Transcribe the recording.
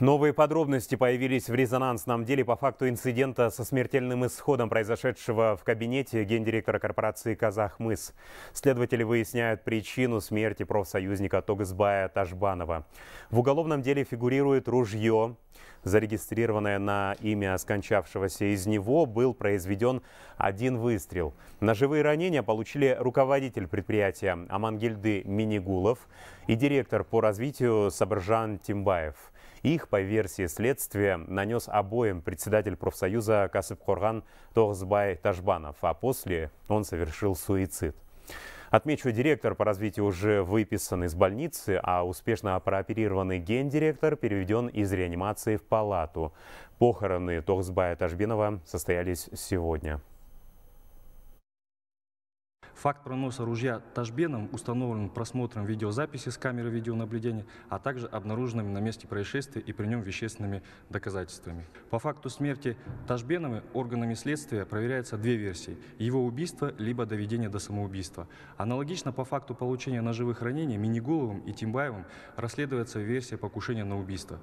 Новые подробности появились в резонансном деле по факту инцидента со смертельным исходом, произошедшего в кабинете гендиректора корпорации «Казахмыс». Следователи выясняют причину смерти профсоюзника Тогсбая Ташбанова. В уголовном деле фигурирует ружье, зарегистрированное на имя скончавшегося. Из него был произведен один выстрел. Ножевые ранения получили руководитель предприятия Амангельды Минигулов и директор по развитию Сабржан Тимбаев. Их, по версии следствия, нанес обоим председатель профсоюза Касып Корган Тогзбай Тажбанов, а после он совершил суицид. Отмечу, директор по развитию уже выписан из больницы, а успешно прооперированный гендиректор переведен из реанимации в палату. Похороны Тохсбая Тажбинова состоялись сегодня. Факт проноса ружья Ташбеном установлен просмотром видеозаписи с камеры видеонаблюдения, а также обнаруженными на месте происшествия и при нем вещественными доказательствами. По факту смерти Ташбенова органами следствия проверяются две версии – его убийство либо доведение до самоубийства. Аналогично по факту получения ножевых ранений Миниголовым и Тимбаевым расследуется версия покушения на убийство.